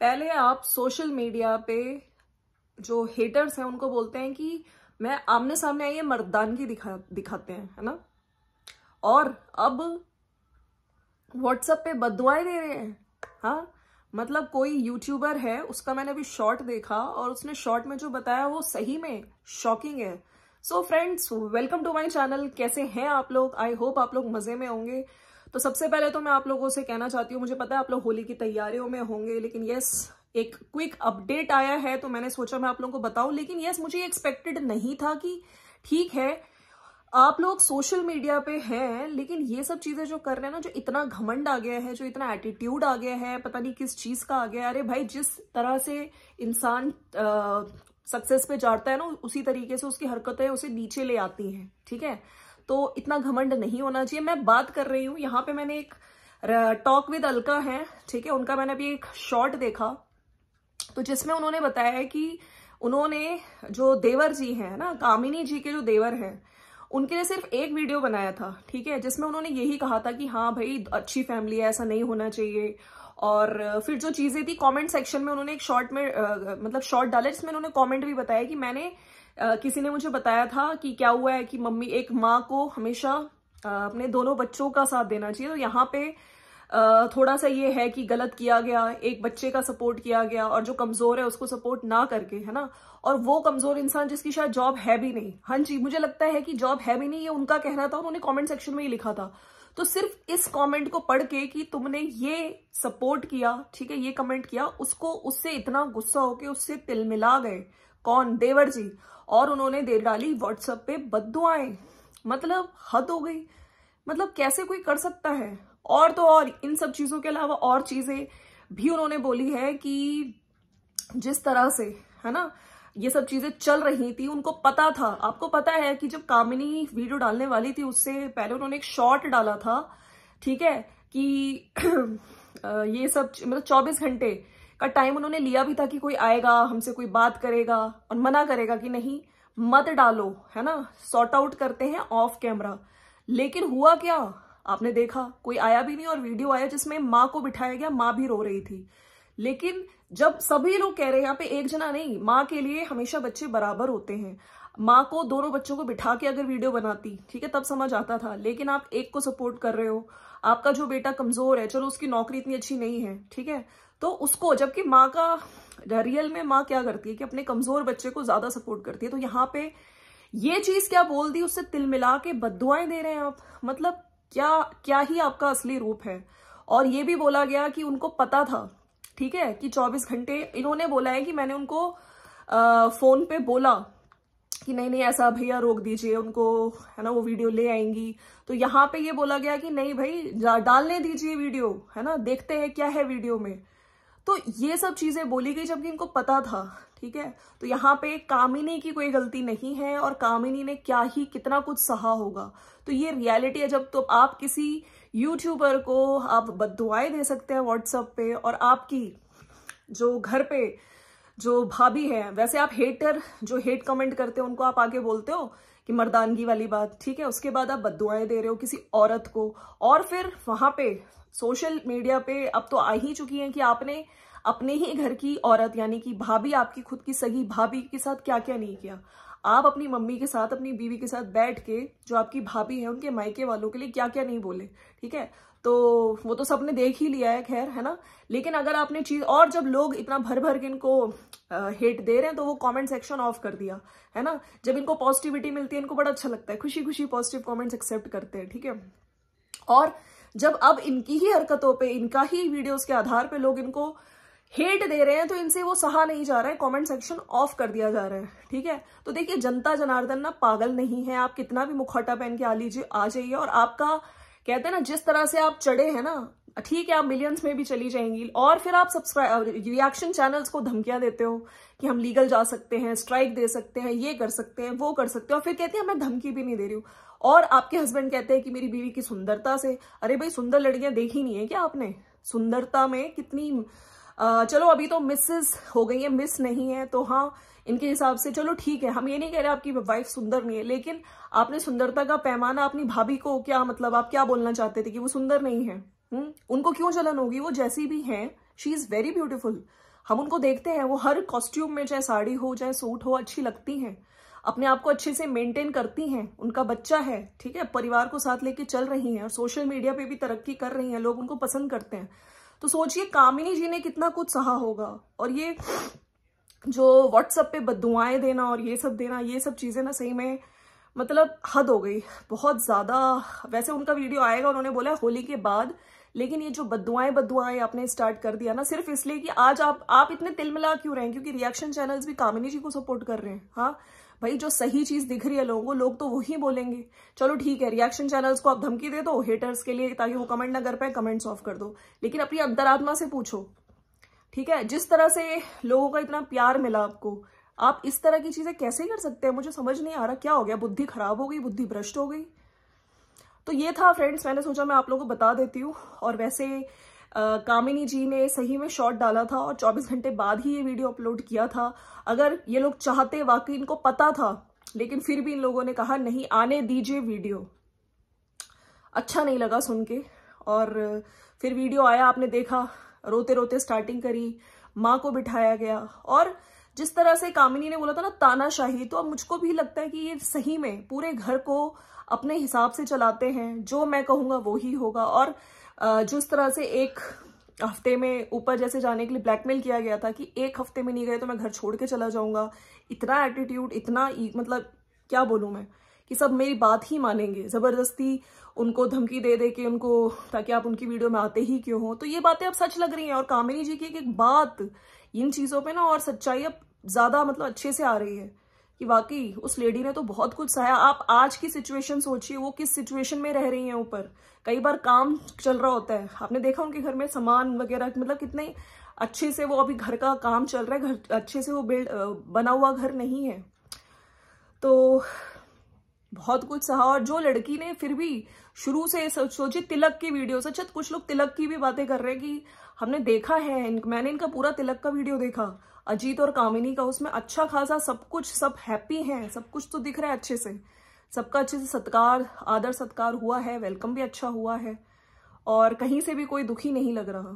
पहले आप social media पे जो हेटर्स हैं उनको बोलते हैं कि मैं आमने सामने आइए मर्दानगी दिखा दिखाते हैं है ना और अब व्हाट्सएप पे बदवाएं दे रहे हैं हाँ मतलब कोई यूट्यूबर है उसका मैंने अभी शॉर्ट देखा और उसने शॉर्ट में जो बताया वो सही में शॉकिंग है so friends welcome to my channel कैसे हैं आप लोग आई होप आप लोग मजे में होंगे तो सबसे पहले तो मैं आप लोगों से कहना चाहती हूँ मुझे पता है आप लोग होली की तैयारियों में होंगे लेकिन यस एक क्विक अपडेट आया है तो मैंने सोचा मैं आप लोगों को बताऊं लेकिन यस मुझे एक्सपेक्टेड नहीं था कि ठीक है आप लोग सोशल मीडिया पे हैं लेकिन ये सब चीजें जो कर रहे हैं ना जो इतना घमंड आ गया है जो इतना एटीट्यूड आ गया है पता नहीं किस चीज का आ गया अरे भाई जिस तरह से इंसान सक्सेस पे जाता है ना उसी तरीके से उसकी हरकतें उसे नीचे ले आती हैं ठीक है तो इतना घमंड नहीं होना चाहिए मैं बात कर रही हूं यहां पे मैंने एक टॉक विद अलका है ठीक है उनका मैंने अभी एक शॉर्ट देखा तो जिसमें उन्होंने बताया है कि उन्होंने जो देवर जी हैं ना कामिनी जी के जो देवर हैं उनके लिए सिर्फ एक वीडियो बनाया था ठीक है जिसमें उन्होंने यही कहा था कि हाँ भाई अच्छी फैमिली है ऐसा नहीं होना चाहिए और फिर जो चीज़ें थी कमेंट सेक्शन में उन्होंने एक शॉर्ट में मतलब शॉर्ट डाला जिसमें उन्होंने कमेंट भी बताया कि मैंने किसी ने मुझे बताया था कि क्या हुआ है कि मम्मी एक माँ को हमेशा अपने दोनों बच्चों का साथ देना चाहिए तो यहाँ पे थोड़ा सा ये है कि गलत किया गया एक बच्चे का सपोर्ट किया गया और जो कमज़ोर है उसको सपोर्ट ना करके है ना और वो कमज़ोर इंसान जिसकी शायद जॉब है भी नहीं हाँ जी मुझे लगता है कि जॉब है भी नहीं ये उनका कहना था उन्होंने कॉमेंट सेक्शन में ही लिखा था तो सिर्फ इस कमेंट को पढ़ के कि तुमने ये सपोर्ट किया ठीक है ये कमेंट किया उसको उससे इतना गुस्सा होके उससे तिलमिला गए कौन देवर जी और उन्होंने देर डाली व्हाट्सएप पे बदुआए मतलब हद हो गई मतलब कैसे कोई कर सकता है और तो और इन सब चीजों के अलावा और चीजें भी उन्होंने बोली है कि जिस तरह से है ना ये सब चीजें चल रही थी उनको पता था आपको पता है कि जब कामिनी वीडियो डालने वाली थी उससे पहले उन्होंने एक शॉर्ट डाला था ठीक है कि ये सब मतलब चौबीस घंटे का टाइम उन्होंने लिया भी था कि कोई आएगा हमसे कोई बात करेगा और मना करेगा कि नहीं मत डालो है ना सॉर्ट आउट करते हैं ऑफ कैमरा लेकिन हुआ क्या आपने देखा कोई आया भी नहीं और वीडियो आया जिसमें माँ को बिठाया गया माँ भी रो रही थी लेकिन जब सभी लोग कह रहे हैं यहाँ पे एक जना नहीं माँ के लिए हमेशा बच्चे बराबर होते हैं माँ को दोनों बच्चों को बिठा के अगर वीडियो बनाती ठीक है तब समझ आता था लेकिन आप एक को सपोर्ट कर रहे हो आपका जो बेटा कमजोर है चलो उसकी नौकरी इतनी अच्छी नहीं है ठीक है तो उसको जबकि माँ का रियल में माँ क्या करती है कि अपने कमजोर बच्चे को ज्यादा सपोर्ट करती है तो यहाँ पे ये चीज क्या बोल दी उससे तिल मिला के बदुआएं दे रहे हैं आप मतलब क्या क्या ही आपका असली रूप है और ये भी बोला गया कि उनको पता था ठीक है कि 24 घंटे इन्होंने बोला है कि मैंने उनको आ, फोन पे बोला कि नहीं नहीं ऐसा भैया रोक दीजिए उनको है ना वो वीडियो ले आएंगी तो यहाँ पे ये बोला गया कि नहीं भाई डालने दीजिए वीडियो है ना देखते हैं क्या है वीडियो में तो ये सब चीजें बोली गई जबकि इनको पता था ठीक है तो यहाँ पे कामिनी की कोई गलती नहीं है और कामिनी ने क्या ही कितना कुछ सहा होगा तो ये रियलिटी है जब तो आप किसी यूट्यूबर को आप बदुआएं दे सकते हैं व्हाट्सएप पे और आपकी जो घर पे जो भाभी है वैसे आप हेटर जो हेट कमेंट करते हो उनको आप आगे बोलते हो कि मर्दानगी वाली बात ठीक है उसके बाद आप बदुआएं दे रहे हो किसी औरत को और फिर वहां पे सोशल मीडिया पे अब तो आ ही चुकी है कि आपने अपने ही घर की औरत यानी कि भाभी आपकी खुद की सगी भाभी के साथ क्या क्या नहीं किया आप अपनी मम्मी के साथ अपनी बीवी के साथ बैठ के जो आपकी भाभी है उनके मायके वालों के लिए क्या क्या नहीं बोले ठीक है तो वो तो सबने देख ही लिया है खैर है ना लेकिन अगर आपने चीज और जब लोग इतना भर भर के इनको हेट दे रहे हैं तो वो कमेंट सेक्शन ऑफ कर दिया है ना जब इनको पॉजिटिविटी मिलती है इनको बड़ा अच्छा लगता है खुशी खुशी पॉजिटिव कमेंट्स एक्सेप्ट करते हैं ठीक है थीके? और जब अब इनकी ही हरकतों पे इनका ही वीडियोस के आधार पे लोग इनको हेट दे रहे हैं तो इनसे वो सहा नहीं जा रहा है कमेंट सेक्शन ऑफ कर दिया जा रहा है ठीक है तो देखिए जनता जनार्दन ना पागल नहीं है आप कितना भी मुखौटा पहन के आ लीजिए आ जाइए और आपका कहते हैं ना जिस तरह से आप चढ़े हैं ना ठीक है आप मिलियंस में भी चली जाएंगी और फिर आप सब्सक्राइब रिएक्शन चैनल्स को धमकियां देते हो कि हम लीगल जा सकते हैं स्ट्राइक दे सकते हैं ये कर सकते हैं वो कर सकते हैं और फिर कहते हैं मैं धमकी भी नहीं दे रही हूँ और आपके हस्बैंड कहते हैं कि मेरी बीवी की सुंदरता से अरे भाई सुंदर लड़कियां देखी नहीं है क्या आपने सुंदरता में कितनी चलो अभी तो मिसेस हो गई है मिस नहीं है तो हाँ इनके हिसाब से चलो ठीक है हम ये नहीं कह रहे आपकी वाइफ सुंदर नहीं है लेकिन आपने सुंदरता का पैमाना अपनी भाभी को क्या मतलब आप क्या बोलना चाहते थे कि वो सुंदर नहीं है हुँ? हम्म? उनको क्यों जलन होगी वो जैसी भी है शी इज वेरी ब्यूटिफुल हम उनको देखते हैं वो हर कॉस्ट्यूम में चाहे साड़ी हो चाहे सूट हो अच्छी लगती हैं अपने आप को अच्छे से मेंटेन करती हैं उनका बच्चा है ठीक है परिवार को साथ लेके चल रही हैं और सोशल मीडिया पे भी तरक्की कर रही हैं लोग उनको पसंद करते हैं तो सोचिए कामिनी जी ने कितना कुछ सहा होगा और ये जो व्हाट्सअप पे बदुआएं देना और ये सब देना ये सब चीज़ें ना सही में मतलब हद हो गई बहुत ज़्यादा वैसे उनका वीडियो आएगा उन्होंने बोला होली के बाद लेकिन ये जो बदुआएं बदुआएं आपने स्टार्ट कर दिया ना सिर्फ इसलिए कि आज आप आप इतने तिलमिला क्यों रहे हैं क्योंकि रिएक्शन चैनल्स भी कामिनी जी को सपोर्ट कर रहे हैं हाँ भाई जो सही चीज दिख रही है लोगों को लोग तो वही बोलेंगे चलो ठीक है रिएक्शन चैनल्स को आप धमकी दे दो तो, हेटर्स के लिए ताकि वो कमेंट ना कर पाए कमेंट्स ऑफ कर दो लेकिन अपनी अंतरात्मा से पूछो ठीक है जिस तरह से लोगों का इतना प्यार मिला आपको आप इस तरह की चीजें कैसे कर सकते हैं मुझे समझ नहीं आ रहा क्या हो गया बुद्धि खराब हो गई बुद्धि भ्रष्ट हो गई तो ये था फ्रेंड्स मैंने सोचा मैं आप लोगों को बता देती हूँ और वैसे कामिनी जी ने सही में शॉट डाला था और 24 घंटे बाद ही ये वीडियो अपलोड किया था अगर ये लोग चाहते वाकई इनको पता था लेकिन फिर भी इन लोगों ने कहा नहीं आने दीजिए वीडियो अच्छा नहीं लगा सुन के और फिर वीडियो आया आपने देखा रोते रोते स्टार्टिंग करी माँ को बिठाया गया और जिस तरह से कामिनी ने बोला था ना तानाशाही तो अब मुझको भी लगता है कि ये सही में पूरे घर को अपने हिसाब से चलाते हैं जो मैं कहूंगा वो ही होगा और जिस तरह से एक हफ्ते में ऊपर जैसे जाने के लिए ब्लैकमेल किया गया था कि एक हफ्ते में नहीं गए तो मैं घर छोड़ के चला जाऊंगा इतना एटीट्यूड इतना e- मतलब क्या बोलूं मैं कि सब मेरी बात ही मानेंगे ज़बरदस्ती उनको धमकी दे दे के उनको ताकि आप उनकी वीडियो में आते ही क्यों हो तो ये बातें अब सच लग रही हैं और कामिनी जी की एक, एक बात इन चीज़ों पे ना और सच्चाई अब ज़्यादा मतलब अच्छे से आ रही है कि वाकई उस लेडी ने तो बहुत कुछ सहाया आप आज की सिचुएशन सोचिए वो किस सिचुएशन में रह रही हैं ऊपर कई बार काम चल रहा होता है आपने देखा उनके घर में सामान वगैरह मतलब कितने अच्छे से वो अभी घर का काम चल रहा है घर अच्छे से वो बिल्ड बना हुआ घर नहीं है तो बहुत कुछ सहा और जो लड़की ने फिर भी शुरू से सोचिए तिलक की वीडियो अच्छा कुछ लोग तिलक की भी बातें कर रहे हैं कि हमने देखा है मैंने इनका पूरा तिलक का वीडियो देखा अजीत और कामिनी का उसमें अच्छा खासा सब कुछ सब हैप्पी हैं सब कुछ तो दिख रहा है अच्छे से सबका अच्छे से सत्कार आदर सत्कार हुआ है वेलकम भी अच्छा हुआ है और कहीं से भी कोई दुखी नहीं लग रहा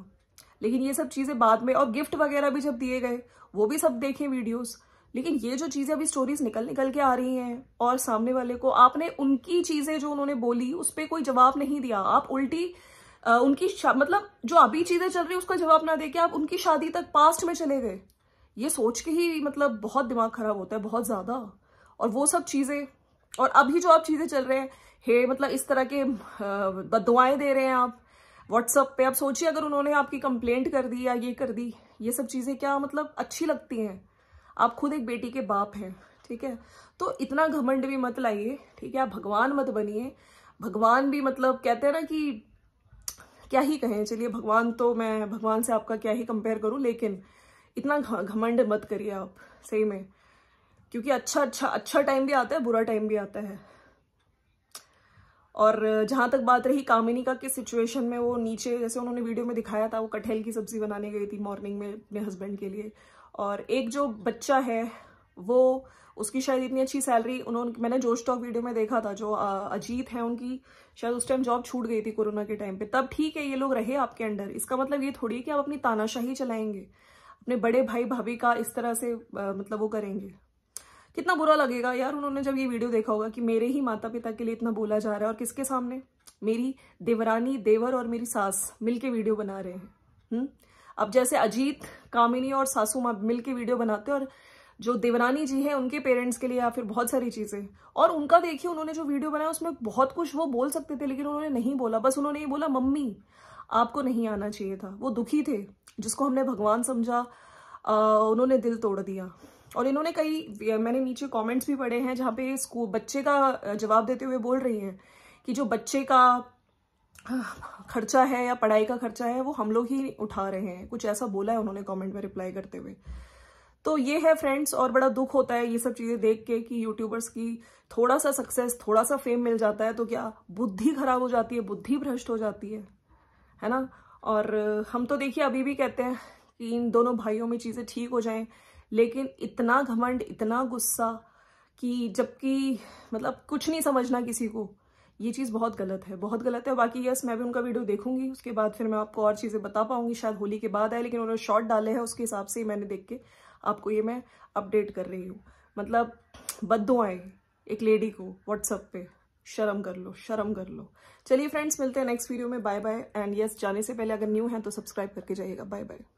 लेकिन ये सब चीज़ें बाद में और गिफ्ट वगैरह भी जब दिए गए वो भी सब देखें वीडियोस लेकिन ये जो चीज़ें अभी स्टोरीज निकल निकल के आ रही हैं और सामने वाले को आपने उनकी चीज़ें जो उन्होंने बोली उस पर कोई जवाब नहीं दिया आप उल्टी आ, उनकी मतलब जो अभी चीज़ें चल रही उसका जवाब ना दे के आप उनकी शादी तक पास्ट में चले गए ये सोच के ही मतलब बहुत दिमाग खराब होता है बहुत ज़्यादा और वो सब चीज़ें और अभी जो आप चीज़ें चल रहे हैं हे मतलब इस तरह के बदवाएं दे रहे हैं आप व्हाट्सअप पे आप सोचिए अगर उन्होंने आपकी कंप्लेंट कर दी या ये कर दी ये सब चीज़ें क्या मतलब अच्छी लगती हैं आप खुद एक बेटी के बाप हैं ठीक है तो इतना घमंड भी मत लाइए ठीक है आप भगवान मत बनिए भगवान भी मतलब कहते हैं ना कि क्या ही कहें चलिए भगवान तो मैं भगवान से आपका क्या ही कंपेयर करूं लेकिन इतना घमंड मत करिए आप सही में क्योंकि अच्छा अच्छा अच्छा टाइम भी आता है बुरा टाइम भी आता है और जहां तक बात रही कामिनी का किस सिचुएशन में वो नीचे जैसे उन्होंने वीडियो में दिखाया था वो कटहल की सब्जी बनाने गई थी मॉर्निंग में अपने हस्बैंड के लिए और एक जो बच्चा है वो उसकी शायद इतनी अच्छी सैलरी उन्होंने मैंने जो स्टॉक वीडियो में देखा था जो अजीत है उनकी शायद उस टाइम जॉब छूट गई थी कोरोना के टाइम पे तब ठीक है ये लोग रहे आपके अंडर इसका मतलब ये थोड़ी है कि आप अपनी तानाशाही चलाएंगे अपने बड़े भाई भाभी का इस तरह से आ, मतलब वो करेंगे कितना बुरा लगेगा यार उन्होंने जब ये वीडियो देखा होगा कि मेरे ही माता पिता के लिए इतना बोला जा रहा है और किसके सामने मेरी देवरानी देवर और मेरी सास मिलके वीडियो बना रहे हैं हुँ? अब जैसे अजीत कामिनी और सासू माँ मिल वीडियो बनाते और जो देवरानी जी हैं उनके पेरेंट्स के लिए या फिर बहुत सारी चीज़ें और उनका देखिए उन्होंने जो वीडियो बनाया उसमें बहुत कुछ वो बोल सकते थे लेकिन उन्होंने नहीं बोला बस उन्होंने ये बोला मम्मी आपको नहीं आना चाहिए था वो दुखी थे जिसको हमने भगवान समझा आ, उन्होंने दिल तोड़ दिया और इन्होंने कई मैंने नीचे कमेंट्स भी पढ़े हैं जहाँ पे स्कूल बच्चे का जवाब देते हुए बोल रही हैं कि जो बच्चे का खर्चा है या पढ़ाई का खर्चा है वो हम लोग ही उठा रहे हैं कुछ ऐसा बोला है उन्होंने कमेंट में रिप्लाई करते हुए तो ये है फ्रेंड्स और बड़ा दुख होता है ये सब चीज़ें देख के कि यूट्यूबर्स की थोड़ा सा सक्सेस थोड़ा सा फेम मिल जाता है तो क्या बुद्धि खराब हो जाती है बुद्धि भ्रष्ट हो जाती है है ना और हम तो देखिए अभी भी कहते हैं कि इन दोनों भाइयों में चीज़ें ठीक हो जाएं लेकिन इतना घमंड इतना गुस्सा कि जबकि मतलब कुछ नहीं समझना किसी को ये चीज़ बहुत गलत है बहुत गलत है बाकी यस मैं भी उनका वीडियो देखूंगी उसके बाद फिर मैं आपको और चीज़ें बता पाऊंगी शायद होली के बाद आए लेकिन उन्होंने शॉर्ट डाले हैं उसके हिसाब से ही मैंने देख के आपको ये मैं अपडेट कर रही हूँ मतलब बद आए एक लेडी को व्हाट्सअप पे शर्म कर लो शर्म कर लो चलिए फ्रेंड्स मिलते हैं नेक्स्ट वीडियो में बाय बाय एंड यस जाने से पहले अगर न्यू है तो सब्सक्राइब करके जाइएगा बाय बाय